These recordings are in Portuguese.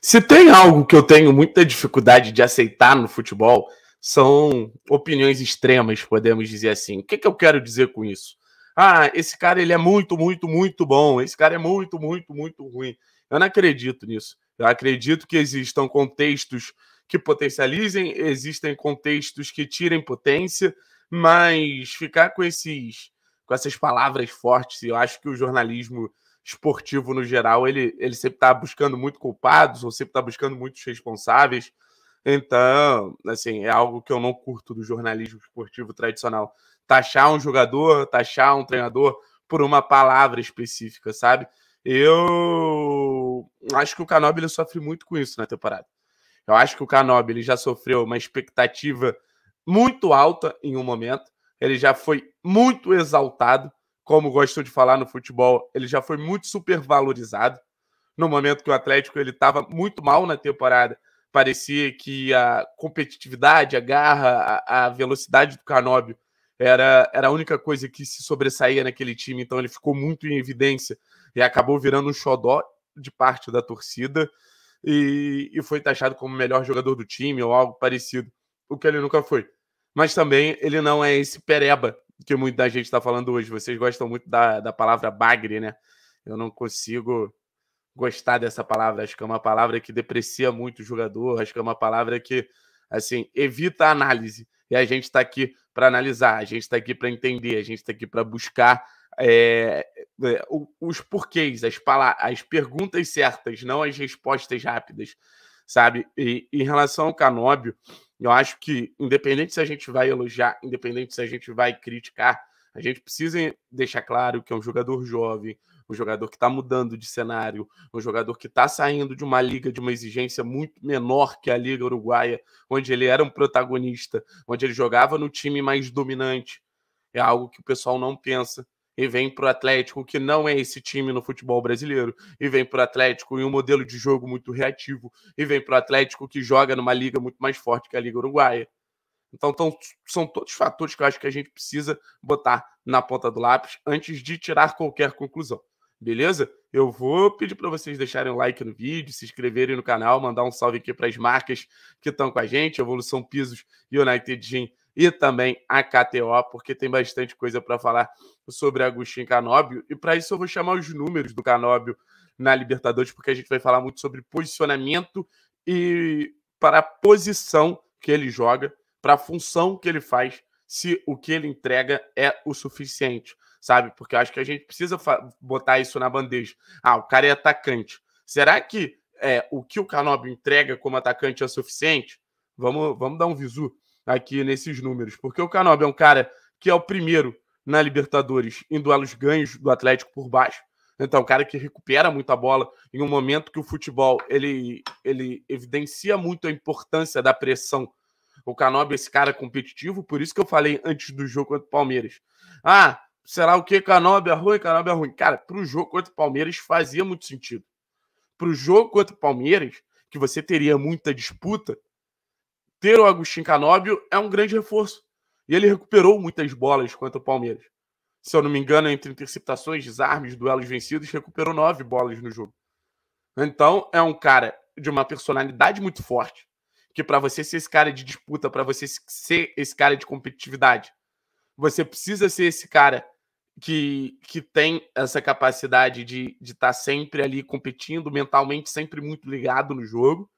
Se tem algo que eu tenho muita dificuldade de aceitar no futebol, são opiniões extremas, podemos dizer assim. O que, que eu quero dizer com isso? Ah, esse cara ele é muito, muito, muito bom. Esse cara é muito, muito, muito ruim. Eu não acredito nisso. Eu acredito que existam contextos que potencializem, existem contextos que tirem potência, mas ficar com esses com essas palavras fortes, eu acho que o jornalismo esportivo no geral, ele, ele sempre está buscando muito culpados ou sempre está buscando muitos responsáveis. Então, assim, é algo que eu não curto do jornalismo esportivo tradicional. Taxar um jogador, taxar um treinador por uma palavra específica, sabe? Eu acho que o Canobi sofre muito com isso na temporada. Eu acho que o Canobi já sofreu uma expectativa muito alta em um momento. Ele já foi muito exaltado como gostam de falar no futebol, ele já foi muito supervalorizado. No momento que o Atlético ele estava muito mal na temporada, parecia que a competitividade, a garra, a, a velocidade do Canóbio era, era a única coisa que se sobressaía naquele time, então ele ficou muito em evidência e acabou virando um xodó de parte da torcida e, e foi taxado como o melhor jogador do time ou algo parecido, o que ele nunca foi. Mas também ele não é esse pereba que muita gente está falando hoje. Vocês gostam muito da, da palavra bagre, né? Eu não consigo gostar dessa palavra. Acho que é uma palavra que deprecia muito o jogador. Acho que é uma palavra que, assim, evita a análise. E a gente está aqui para analisar, a gente está aqui para entender, a gente está aqui para buscar é, é os porquês, as, as perguntas certas, não as respostas rápidas, sabe? E em relação ao Canóbio, eu acho que, independente se a gente vai elogiar, independente se a gente vai criticar, a gente precisa deixar claro que é um jogador jovem, um jogador que está mudando de cenário, um jogador que está saindo de uma liga de uma exigência muito menor que a Liga Uruguaia, onde ele era um protagonista, onde ele jogava no time mais dominante. É algo que o pessoal não pensa e vem para o Atlético, que não é esse time no futebol brasileiro, e vem para o Atlético em um modelo de jogo muito reativo, e vem para o Atlético que joga numa liga muito mais forte que a Liga Uruguaia. Então, então, são todos fatores que eu acho que a gente precisa botar na ponta do lápis antes de tirar qualquer conclusão. Beleza? Eu vou pedir para vocês deixarem um like no vídeo, se inscreverem no canal, mandar um salve aqui para as marcas que estão com a gente, Evolução Pisos e United Gym e também a KTO, porque tem bastante coisa para falar sobre Agostinho Canóbio. E para isso eu vou chamar os números do Canóbio na Libertadores, porque a gente vai falar muito sobre posicionamento e para a posição que ele joga, para a função que ele faz, se o que ele entrega é o suficiente, sabe? Porque eu acho que a gente precisa botar isso na bandeja. Ah, o cara é atacante. Será que é, o que o Canobbio entrega como atacante é suficiente? Vamos, vamos dar um visu aqui nesses números, porque o Canob é um cara que é o primeiro na Libertadores em duelos ganhos do Atlético por baixo. Então, é um cara que recupera muita bola em um momento que o futebol ele, ele evidencia muito a importância da pressão. O Canob é esse cara competitivo, por isso que eu falei antes do jogo contra o Palmeiras. Ah, será o que Canobi é ruim, Canobi é ruim. Cara, para o jogo contra o Palmeiras fazia muito sentido. Para o jogo contra o Palmeiras, que você teria muita disputa, ter o Agostinho Canóbio é um grande reforço. E ele recuperou muitas bolas contra o Palmeiras. Se eu não me engano, entre interceptações, desarmes, duelos vencidos, recuperou nove bolas no jogo. Então, é um cara de uma personalidade muito forte, que para você ser esse cara de disputa, para você ser esse cara de competitividade, você precisa ser esse cara que, que tem essa capacidade de estar de tá sempre ali competindo, mentalmente sempre muito ligado no jogo.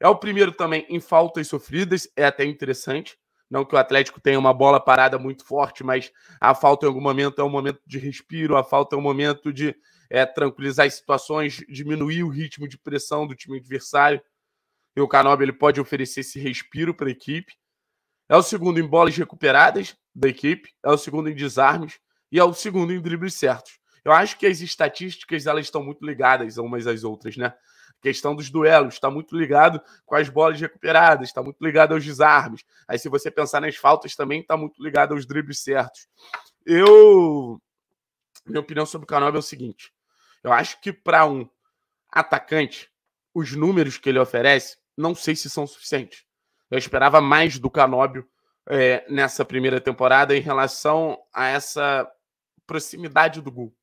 É o primeiro também em faltas sofridas, é até interessante. Não que o Atlético tenha uma bola parada muito forte, mas a falta em algum momento é um momento de respiro, a falta é um momento de é, tranquilizar as situações, diminuir o ritmo de pressão do time adversário. E o Canobi ele pode oferecer esse respiro para a equipe. É o segundo em bolas recuperadas da equipe, é o segundo em desarmes e é o segundo em dribles certos. Eu acho que as estatísticas elas estão muito ligadas umas às outras, né? Questão dos duelos, está muito ligado com as bolas recuperadas, está muito ligado aos desarmes. Aí, se você pensar nas faltas, também está muito ligado aos dribles certos. Eu. Minha opinião sobre o Canova é o seguinte: eu acho que para um atacante, os números que ele oferece, não sei se são suficientes. Eu esperava mais do Canóbio é, nessa primeira temporada em relação a essa proximidade do gol.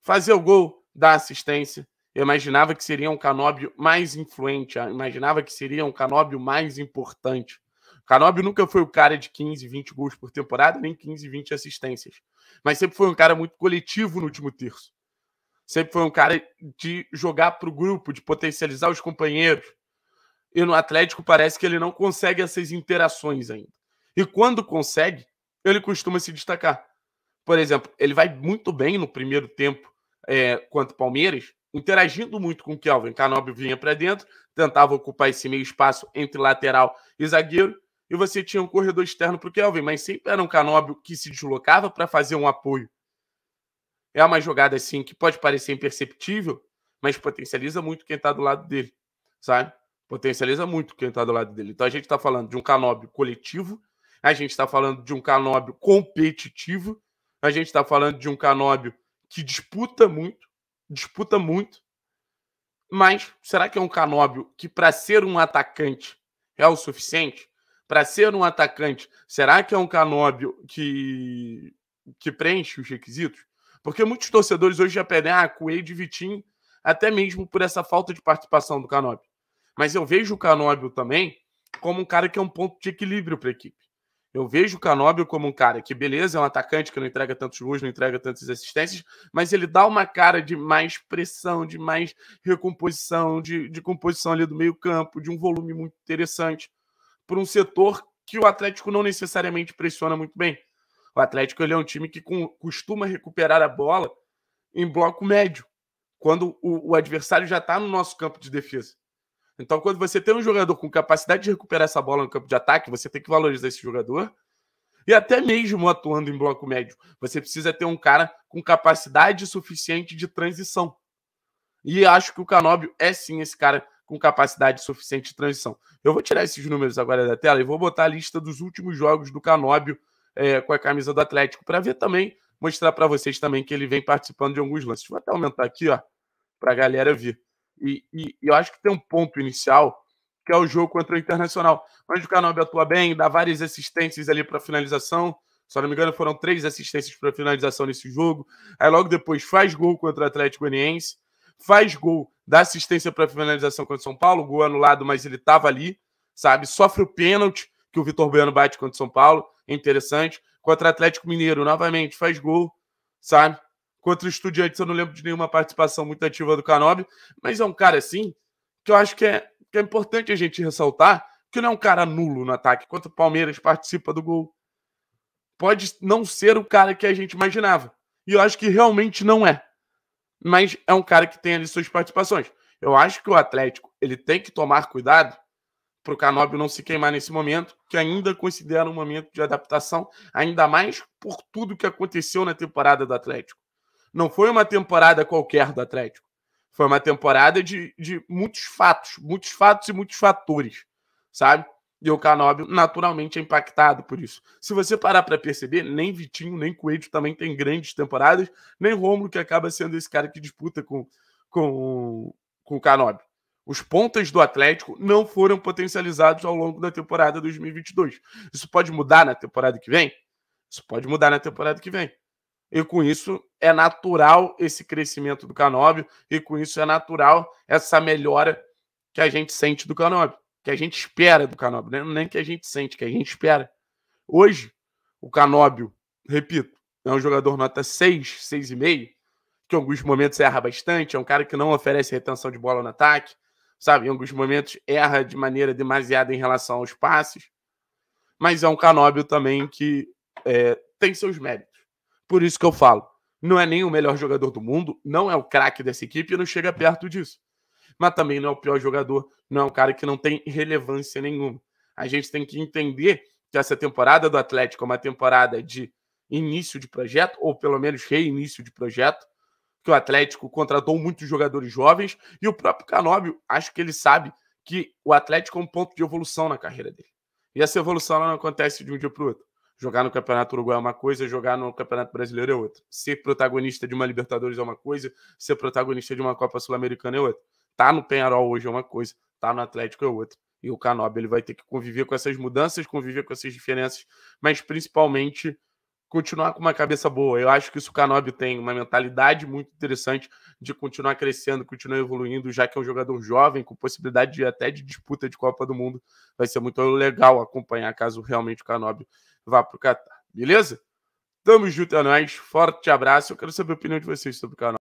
Fazer o gol, dar assistência, eu imaginava que seria um Canóbio mais influente, ah, imaginava que seria um Canóbio mais importante. O Canóbio nunca foi o cara de 15, 20 gols por temporada, nem 15, 20 assistências. Mas sempre foi um cara muito coletivo no último terço. Sempre foi um cara de jogar para o grupo, de potencializar os companheiros. E no Atlético parece que ele não consegue essas interações ainda. E quando consegue, ele costuma se destacar. Por exemplo, ele vai muito bem no primeiro tempo é, eh, quanto Palmeiras, interagindo muito com o Kelvin. Canóbio vinha para dentro, tentava ocupar esse meio espaço entre lateral e zagueiro, e você tinha um corredor externo para o Kelvin, mas sempre era um Canóbio que se deslocava para fazer um apoio. É uma jogada assim que pode parecer imperceptível, mas potencializa muito quem está do lado dele, sabe? Potencializa muito quem está do lado dele. Então a gente está falando de um Canóbio coletivo, a gente está falando de um Canóbio competitivo, a gente está falando de um Canóbio que disputa muito, disputa muito. Mas será que é um Canóbio que, para ser um atacante, é o suficiente? Para ser um atacante, será que é um Canóbio que, que preenche os requisitos? Porque muitos torcedores hoje já pedem a ah, Coelho de Vitinho, até mesmo por essa falta de participação do Canóbio. Mas eu vejo o Canóbio também como um cara que é um ponto de equilíbrio para a equipe. Eu vejo o Canóbio como um cara que, beleza, é um atacante que não entrega tantos gols, não entrega tantas assistências, mas ele dá uma cara de mais pressão, de mais recomposição, de, de composição ali do meio-campo, de um volume muito interessante, para um setor que o Atlético não necessariamente pressiona muito bem. O Atlético ele é um time que com, costuma recuperar a bola em bloco médio, quando o, o adversário já está no nosso campo de defesa. Então, quando você tem um jogador com capacidade de recuperar essa bola no campo de ataque, você tem que valorizar esse jogador. E até mesmo atuando em bloco médio, você precisa ter um cara com capacidade suficiente de transição. E acho que o Canóbio é sim esse cara com capacidade suficiente de transição. Eu vou tirar esses números agora da tela e vou botar a lista dos últimos jogos do Canóbio é, com a camisa do Atlético para ver também, mostrar para vocês também que ele vem participando de alguns lances. Vou até aumentar aqui, ó, para a galera ver. E, e, eu acho que tem um ponto inicial que é o jogo contra o Internacional, onde o Canobio atua bem, dá várias assistências ali para finalização. Se não me engano, foram três assistências para finalização nesse jogo. Aí logo depois faz gol contra o Atlético Goianiense, faz gol, dá assistência para finalização contra o São Paulo, gol anulado, mas ele estava ali, sabe? Sofre o pênalti que o Vitor Bueno bate contra o São Paulo, é interessante. Contra o Atlético Mineiro, novamente, faz gol, sabe? Contra o Estudiantes, eu não lembro de nenhuma participação muito ativa do Canobi, mas é um cara assim que eu acho que é, que é importante a gente ressaltar que não é um cara nulo no ataque. Contra o Palmeiras, participa do gol. Pode não ser o cara que a gente imaginava. E eu acho que realmente não é. Mas é um cara que tem ali suas participações. Eu acho que o Atlético ele tem que tomar cuidado para o Canobbio não se queimar nesse momento, que ainda considera um momento de adaptação, ainda mais por tudo que aconteceu na temporada do Atlético. Não foi uma temporada qualquer do Atlético. Foi uma temporada de, de muitos fatos, muitos fatos e muitos fatores, sabe? E o Canóbio naturalmente é impactado por isso. Se você parar para perceber, nem Vitinho, nem Coelho também tem grandes temporadas, nem Romulo, que acaba sendo esse cara que disputa com, com, com o Canóbio. Os pontas do Atlético não foram potencializados ao longo da temporada 2022. Isso pode mudar na temporada que vem? Isso pode mudar na temporada que vem e com isso é natural esse crescimento do Canóbio, e com isso é natural essa melhora que a gente sente do Canóbio, que a gente espera do Canóbio, né? nem que a gente sente, que a gente espera. Hoje, o Canóbio, repito, é um jogador nota 6, 6,5, que em alguns momentos erra bastante, é um cara que não oferece retenção de bola no ataque, sabe? Em alguns momentos erra de maneira demasiada em relação aos passes, mas é um Canóbio também que é, tem seus méritos por isso que eu falo, não é nem o melhor jogador do mundo, não é o craque dessa equipe e não chega perto disso. Mas também não é o pior jogador, não é um cara que não tem relevância nenhuma. A gente tem que entender que essa temporada do Atlético é uma temporada de início de projeto, ou pelo menos reinício de projeto, que o Atlético contratou muitos jogadores jovens e o próprio Canóbio, acho que ele sabe que o Atlético é um ponto de evolução na carreira dele. E essa evolução não acontece de um dia para o outro. Jogar no Campeonato Uruguai é uma coisa, jogar no Campeonato Brasileiro é outra. Ser protagonista de uma Libertadores é uma coisa, ser protagonista de uma Copa Sul-Americana é outra. Tá no Penharol hoje é uma coisa, tá no Atlético é outra. E o Canob ele vai ter que conviver com essas mudanças, conviver com essas diferenças, mas principalmente continuar com uma cabeça boa. Eu acho que isso o Canob tem, uma mentalidade muito interessante de continuar crescendo, continuar evoluindo, já que é um jogador jovem, com possibilidade de, até de disputa de Copa do Mundo. Vai ser muito legal acompanhar caso realmente o Canob vá para o Catar, beleza? Tamo junto, é nóis. Forte abraço. Eu quero saber a opinião de vocês sobre o canal.